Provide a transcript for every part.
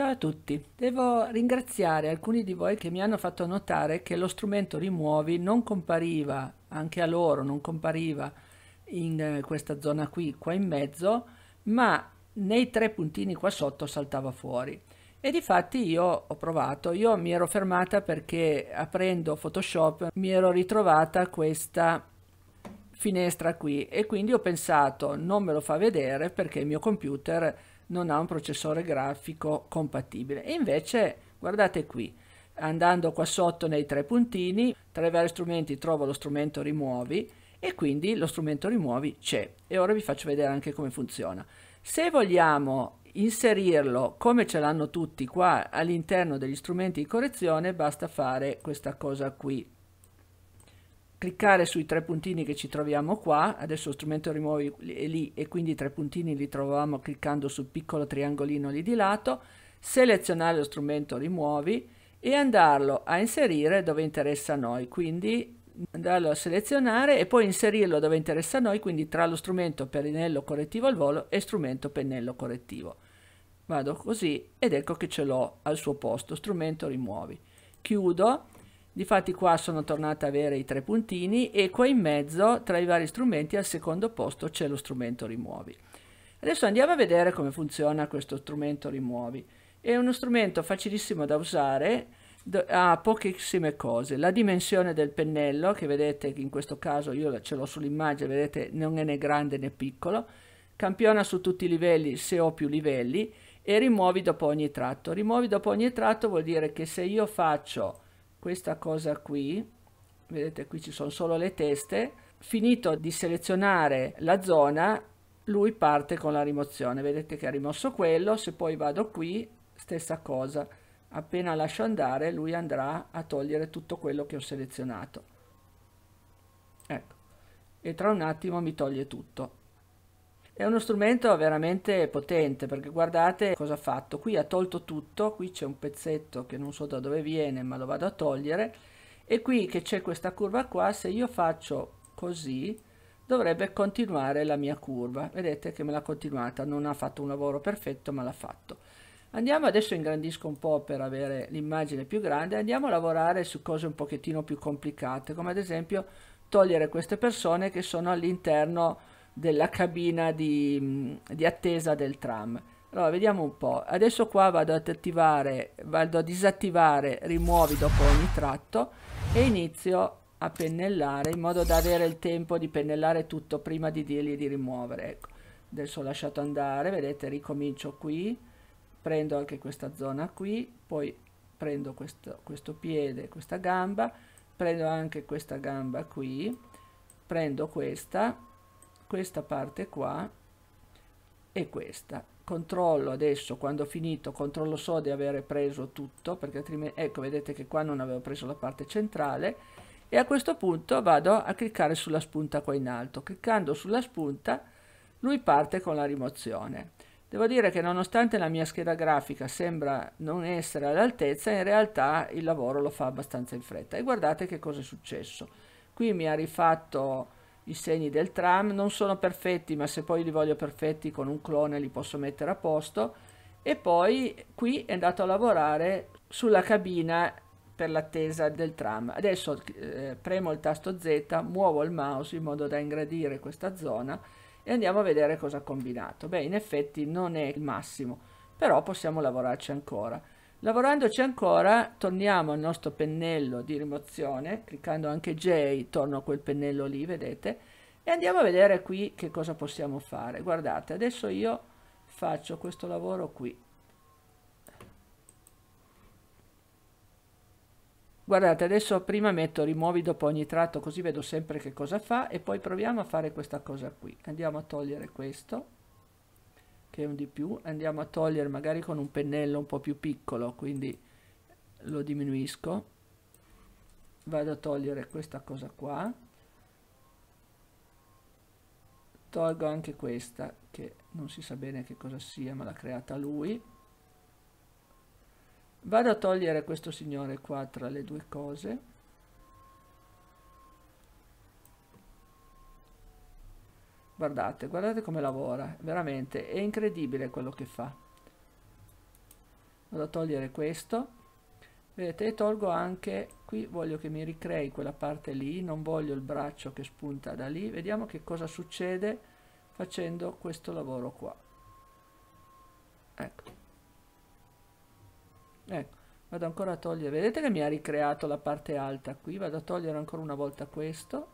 Ciao a tutti, devo ringraziare alcuni di voi che mi hanno fatto notare che lo strumento rimuovi non compariva, anche a loro non compariva in eh, questa zona qui, qua in mezzo, ma nei tre puntini qua sotto saltava fuori. E difatti io ho provato, io mi ero fermata perché aprendo Photoshop mi ero ritrovata questa finestra qui e quindi ho pensato non me lo fa vedere perché il mio computer non ha un processore grafico compatibile. E invece, guardate qui, andando qua sotto nei tre puntini, tra i vari strumenti trovo lo strumento rimuovi e quindi lo strumento rimuovi c'è. E ora vi faccio vedere anche come funziona. Se vogliamo inserirlo come ce l'hanno tutti qua all'interno degli strumenti di correzione, basta fare questa cosa qui, cliccare sui tre puntini che ci troviamo qua, adesso lo strumento rimuovi è lì e quindi i tre puntini li trovavamo cliccando sul piccolo triangolino lì di lato, selezionare lo strumento rimuovi e andarlo a inserire dove interessa a noi, quindi andarlo a selezionare e poi inserirlo dove interessa a noi, quindi tra lo strumento pennello correttivo al volo e strumento pennello correttivo. Vado così ed ecco che ce l'ho al suo posto, strumento rimuovi. Chiudo Difatti qua sono tornata ad avere i tre puntini e qua in mezzo tra i vari strumenti al secondo posto c'è lo strumento rimuovi. Adesso andiamo a vedere come funziona questo strumento rimuovi. È uno strumento facilissimo da usare, ha pochissime cose. La dimensione del pennello, che vedete in questo caso io ce l'ho sull'immagine, vedete non è né grande né piccolo, campiona su tutti i livelli se ho più livelli e rimuovi dopo ogni tratto. Rimuovi dopo ogni tratto vuol dire che se io faccio questa cosa qui, vedete qui ci sono solo le teste, finito di selezionare la zona lui parte con la rimozione, vedete che ha rimosso quello, se poi vado qui stessa cosa, appena lascio andare lui andrà a togliere tutto quello che ho selezionato, ecco, e tra un attimo mi toglie tutto. È uno strumento veramente potente perché guardate cosa ha fatto. Qui ha tolto tutto, qui c'è un pezzetto che non so da dove viene ma lo vado a togliere e qui che c'è questa curva qua, se io faccio così dovrebbe continuare la mia curva. Vedete che me l'ha continuata, non ha fatto un lavoro perfetto ma l'ha fatto. Andiamo adesso ingrandisco un po' per avere l'immagine più grande, andiamo a lavorare su cose un pochettino più complicate come ad esempio togliere queste persone che sono all'interno della cabina di, di attesa del tram. Allora, vediamo un po'. Adesso qua vado ad attivare, vado a disattivare rimuovi dopo ogni tratto e inizio a pennellare in modo da avere il tempo di pennellare tutto prima di dirgli di rimuovere. Ecco. Adesso ho lasciato andare, vedete, ricomincio qui, prendo anche questa zona qui, poi prendo questo, questo piede, questa gamba, prendo anche questa gamba qui, prendo questa questa parte qua e questa controllo adesso quando ho finito controllo so di avere preso tutto perché altrimenti ecco vedete che qua non avevo preso la parte centrale e a questo punto vado a cliccare sulla spunta qua in alto cliccando sulla spunta lui parte con la rimozione devo dire che nonostante la mia scheda grafica sembra non essere all'altezza in realtà il lavoro lo fa abbastanza in fretta e guardate che cosa è successo qui mi ha rifatto i segni del tram, non sono perfetti ma se poi li voglio perfetti con un clone li posso mettere a posto e poi qui è andato a lavorare sulla cabina per l'attesa del tram. Adesso eh, premo il tasto Z, muovo il mouse in modo da ingradire questa zona e andiamo a vedere cosa ha combinato. Beh, in effetti non è il massimo, però possiamo lavorarci ancora. Lavorandoci ancora, torniamo al nostro pennello di rimozione, cliccando anche J, torno a quel pennello lì, vedete, e andiamo a vedere qui che cosa possiamo fare. Guardate, adesso io faccio questo lavoro qui. Guardate, adesso prima metto rimuovi dopo ogni tratto, così vedo sempre che cosa fa, e poi proviamo a fare questa cosa qui. Andiamo a togliere questo che è un di più andiamo a togliere magari con un pennello un po' più piccolo quindi lo diminuisco vado a togliere questa cosa qua tolgo anche questa che non si sa bene che cosa sia ma l'ha creata lui vado a togliere questo signore qua tra le due cose Guardate, guardate come lavora, veramente è incredibile quello che fa. Vado a togliere questo. Vedete, tolgo anche, qui voglio che mi ricrei quella parte lì, non voglio il braccio che spunta da lì. Vediamo che cosa succede facendo questo lavoro qua. Ecco. Ecco, vado ancora a togliere, vedete che mi ha ricreato la parte alta qui, vado a togliere ancora una volta questo.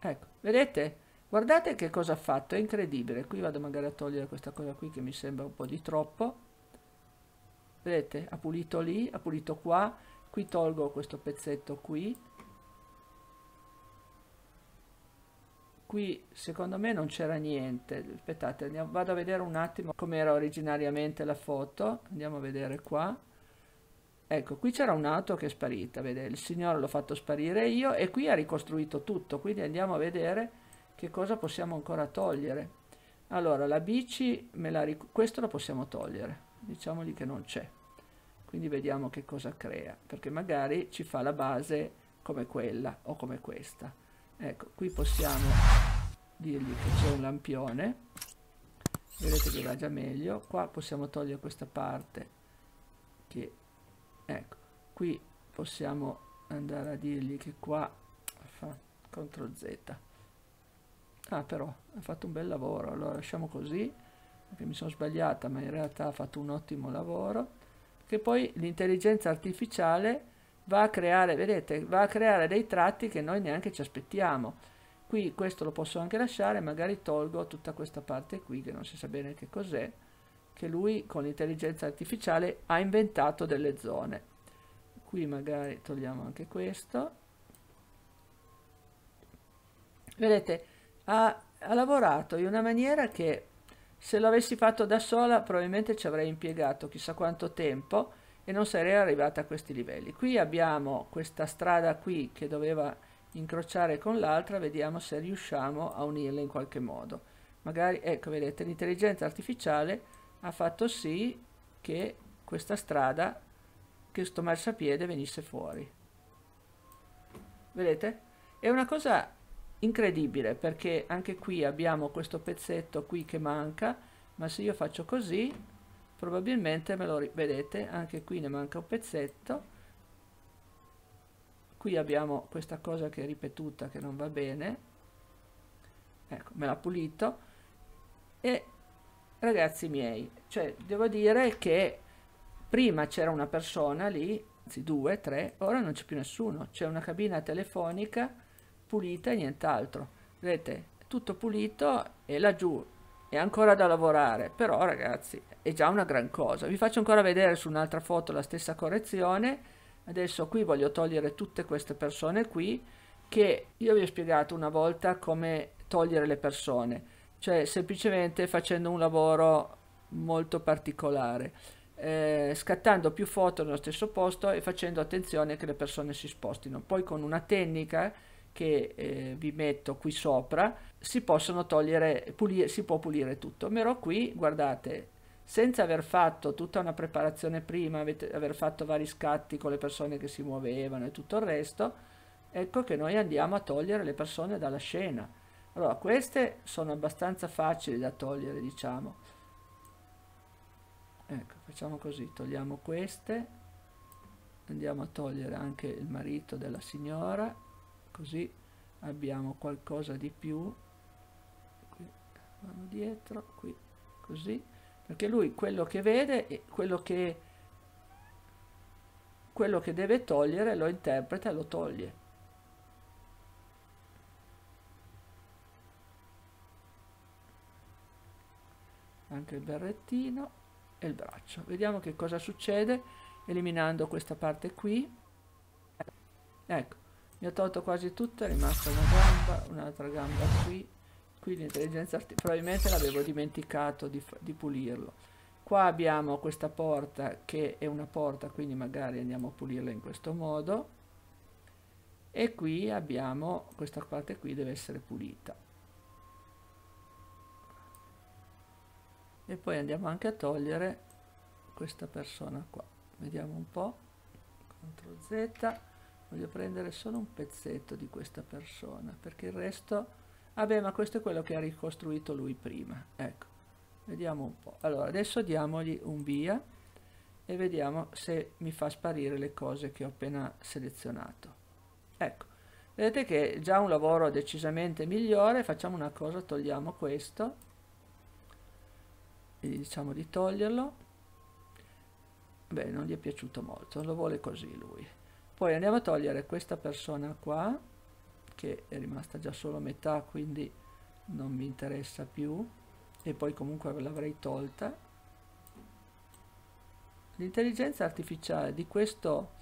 Ecco, vedete? Guardate che cosa ha fatto, è incredibile. Qui vado magari a togliere questa cosa qui che mi sembra un po' di troppo. Vedete, ha pulito lì, ha pulito qua. Qui tolgo questo pezzetto qui. Qui secondo me non c'era niente. Aspettate, andiamo, vado a vedere un attimo com'era originariamente la foto. Andiamo a vedere qua. Ecco, qui c'era un'auto che è sparita, vede, il signore l'ho fatto sparire io e qui ha ricostruito tutto, quindi andiamo a vedere che cosa possiamo ancora togliere? Allora, la bici, la questo lo possiamo togliere, diciamogli che non c'è. Quindi vediamo che cosa crea, perché magari ci fa la base come quella o come questa. Ecco, qui possiamo dirgli che c'è un lampione, vedete che va già meglio. Qua possiamo togliere questa parte che, ecco, qui possiamo andare a dirgli che qua, fa, CTRL Z, ah però ha fatto un bel lavoro allora lasciamo così perché mi sono sbagliata ma in realtà ha fatto un ottimo lavoro che poi l'intelligenza artificiale va a creare vedete va a creare dei tratti che noi neanche ci aspettiamo qui questo lo posso anche lasciare magari tolgo tutta questa parte qui che non si sa bene che cos'è che lui con l'intelligenza artificiale ha inventato delle zone qui magari togliamo anche questo vedete ha, ha lavorato in una maniera che se lo avessi fatto da sola probabilmente ci avrei impiegato chissà quanto tempo e non sarei arrivata a questi livelli. Qui abbiamo questa strada qui che doveva incrociare con l'altra, vediamo se riusciamo a unirle in qualche modo. Magari, ecco, vedete, l'intelligenza artificiale ha fatto sì che questa strada, che sto marciapiede venisse fuori. Vedete? È una cosa incredibile perché anche qui abbiamo questo pezzetto qui che manca ma se io faccio così probabilmente me lo vedete anche qui ne manca un pezzetto qui abbiamo questa cosa che è ripetuta che non va bene ecco me l'ha pulito e ragazzi miei cioè devo dire che prima c'era una persona lì anzi due tre ora non c'è più nessuno c'è una cabina telefonica pulita e nient'altro. Vedete, tutto pulito e laggiù è ancora da lavorare, però ragazzi è già una gran cosa. Vi faccio ancora vedere su un'altra foto la stessa correzione. Adesso qui voglio togliere tutte queste persone qui che io vi ho spiegato una volta come togliere le persone, cioè semplicemente facendo un lavoro molto particolare. Eh, scattando più foto nello stesso posto e facendo attenzione che le persone si spostino. Poi con una tecnica che eh, vi metto qui sopra si possono togliere, pulire, si può pulire tutto. Mero qui, guardate, senza aver fatto tutta una preparazione prima, avete, aver fatto vari scatti con le persone che si muovevano e tutto il resto, ecco che noi andiamo a togliere le persone dalla scena. Allora, queste sono abbastanza facili da togliere, diciamo. Ecco, facciamo così, togliamo queste, andiamo a togliere anche il marito della signora, così abbiamo qualcosa di più qui, vanno dietro qui così perché lui quello che vede e quello che quello che deve togliere lo interpreta e lo toglie anche il berrettino e il braccio vediamo che cosa succede eliminando questa parte qui ecco mi ha tolto quasi tutto, è rimasta una gamba, un'altra gamba qui. Qui l'intelligenza artificiale, probabilmente l'avevo dimenticato di, di pulirlo. Qua abbiamo questa porta che è una porta, quindi magari andiamo a pulirla in questo modo. E qui abbiamo, questa parte qui deve essere pulita. E poi andiamo anche a togliere questa persona qua. Vediamo un po'. CTRL Z voglio prendere solo un pezzetto di questa persona perché il resto ah beh ma questo è quello che ha ricostruito lui prima ecco vediamo un po' allora adesso diamogli un via e vediamo se mi fa sparire le cose che ho appena selezionato ecco vedete che è già un lavoro decisamente migliore facciamo una cosa togliamo questo e diciamo di toglierlo beh non gli è piaciuto molto lo vuole così lui poi andiamo a togliere questa persona qua che è rimasta già solo a metà quindi non mi interessa più e poi comunque l'avrei tolta l'intelligenza artificiale di questo,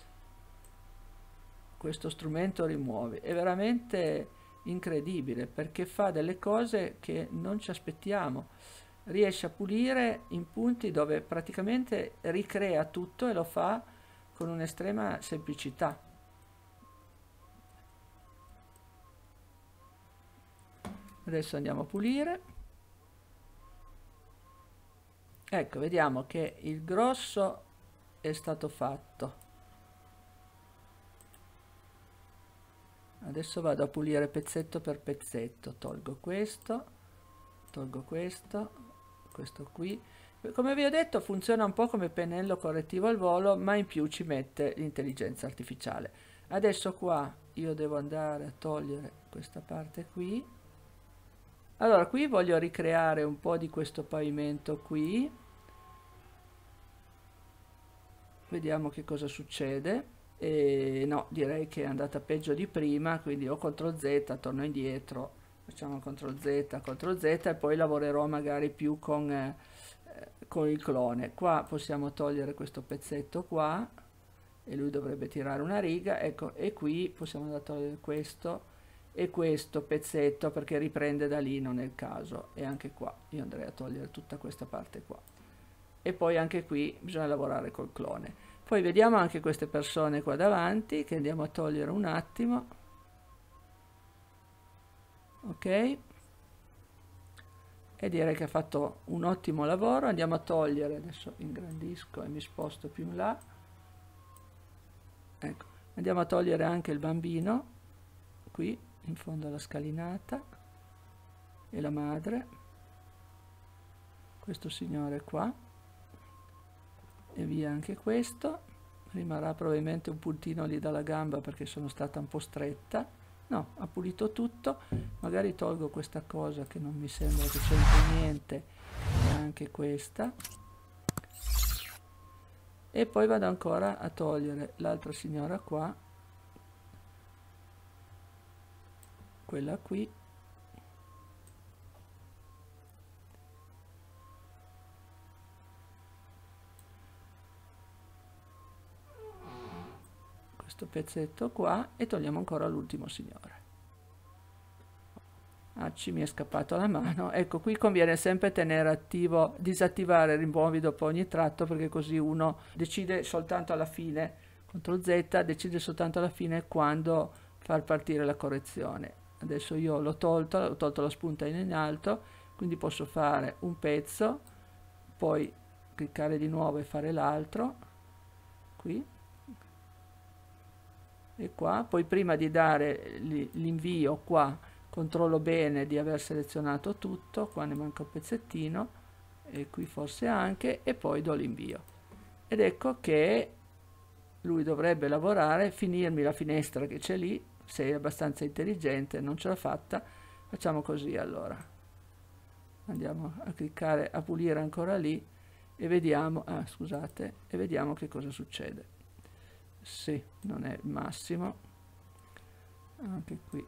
questo strumento rimuovi è veramente incredibile perché fa delle cose che non ci aspettiamo riesce a pulire in punti dove praticamente ricrea tutto e lo fa con un'estrema semplicità. Adesso andiamo a pulire. Ecco, vediamo che il grosso è stato fatto. Adesso vado a pulire pezzetto per pezzetto. Tolgo questo, tolgo questo, questo qui come vi ho detto funziona un po' come pennello correttivo al volo, ma in più ci mette l'intelligenza artificiale. Adesso qua io devo andare a togliere questa parte qui. Allora qui voglio ricreare un po' di questo pavimento qui. Vediamo che cosa succede. E no, direi che è andata peggio di prima, quindi o CTRL Z, torno indietro, facciamo CTRL Z, CTRL Z e poi lavorerò magari più con... Eh, con il clone qua possiamo togliere questo pezzetto qua e lui dovrebbe tirare una riga ecco e qui possiamo andare a togliere questo e questo pezzetto perché riprende da lì non è il caso e anche qua io andrei a togliere tutta questa parte qua e poi anche qui bisogna lavorare col clone poi vediamo anche queste persone qua davanti che andiamo a togliere un attimo ok e direi che ha fatto un ottimo lavoro andiamo a togliere adesso ingrandisco e mi sposto più in là ecco andiamo a togliere anche il bambino qui in fondo alla scalinata e la madre questo signore qua e via anche questo rimarrà probabilmente un puntino lì dalla gamba perché sono stata un po' stretta No, ha pulito tutto, magari tolgo questa cosa che non mi sembra che c'entri niente, anche questa. E poi vado ancora a togliere l'altra signora qua, quella qui questo pezzetto qua e togliamo ancora l'ultimo signore ah ci mi è scappato la mano ecco qui conviene sempre tenere attivo disattivare rimuovi dopo ogni tratto perché così uno decide soltanto alla fine CTRL Z decide soltanto alla fine quando far partire la correzione adesso io l'ho tolto, ho tolto la spunta in alto, quindi posso fare un pezzo, poi cliccare di nuovo e fare l'altro, qui, e qua, poi prima di dare l'invio qua controllo bene di aver selezionato tutto, qua ne manca un pezzettino e qui forse anche e poi do l'invio ed ecco che lui dovrebbe lavorare, finirmi la finestra che c'è lì, sei abbastanza intelligente, non ce l'ha fatta, facciamo così allora. Andiamo a cliccare a pulire ancora lì e vediamo, ah, scusate, e vediamo che cosa succede sì non è il massimo anche qui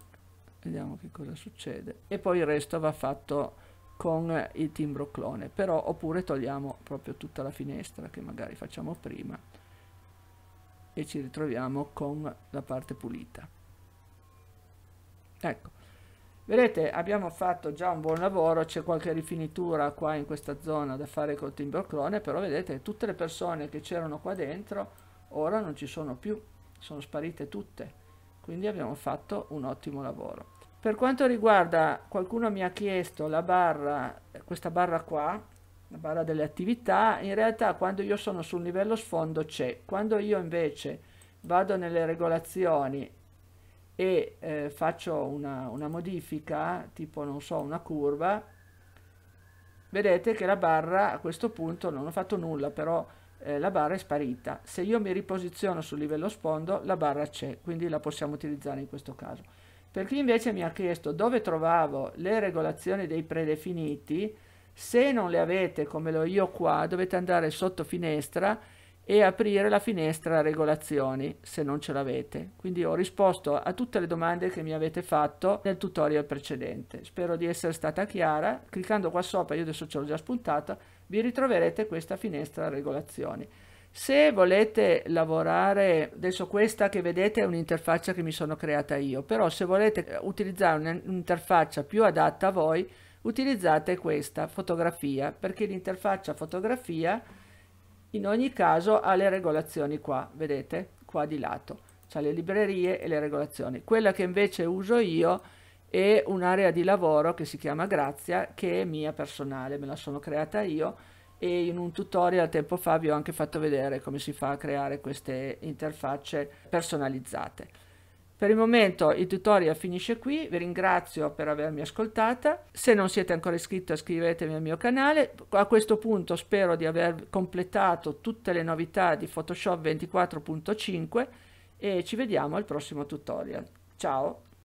vediamo che cosa succede e poi il resto va fatto con il timbro clone però oppure togliamo proprio tutta la finestra che magari facciamo prima e ci ritroviamo con la parte pulita ecco vedete abbiamo fatto già un buon lavoro c'è qualche rifinitura qua in questa zona da fare col timbro clone però vedete tutte le persone che c'erano qua dentro ora non ci sono più, sono sparite tutte, quindi abbiamo fatto un ottimo lavoro. Per quanto riguarda, qualcuno mi ha chiesto la barra, questa barra qua, la barra delle attività, in realtà quando io sono sul livello sfondo c'è, quando io invece vado nelle regolazioni e eh, faccio una, una modifica, tipo non so, una curva, vedete che la barra a questo punto non ho fatto nulla, però eh, la barra è sparita. Se io mi riposiziono sul livello sfondo, la barra c'è, quindi la possiamo utilizzare in questo caso. Per chi invece mi ha chiesto dove trovavo le regolazioni dei predefiniti, se non le avete come l'ho io qua, dovete andare sotto finestra e aprire la finestra regolazioni se non ce l'avete. Quindi ho risposto a tutte le domande che mi avete fatto nel tutorial precedente. Spero di essere stata chiara. Cliccando qua sopra, io adesso ce l'ho già spuntata, vi ritroverete questa finestra regolazioni. Se volete lavorare, adesso questa che vedete è un'interfaccia che mi sono creata io, però se volete utilizzare un'interfaccia più adatta a voi, utilizzate questa fotografia, perché l'interfaccia fotografia in ogni caso ha le regolazioni qua, vedete, qua di lato, c'ha le librerie e le regolazioni. Quella che invece uso io è e un'area di lavoro che si chiama Grazia che è mia personale, me la sono creata io e in un tutorial tempo fa vi ho anche fatto vedere come si fa a creare queste interfacce personalizzate. Per il momento il tutorial finisce qui, vi ringrazio per avermi ascoltata, se non siete ancora iscritti iscrivetevi al mio canale, a questo punto spero di aver completato tutte le novità di Photoshop 24.5 e ci vediamo al prossimo tutorial. Ciao!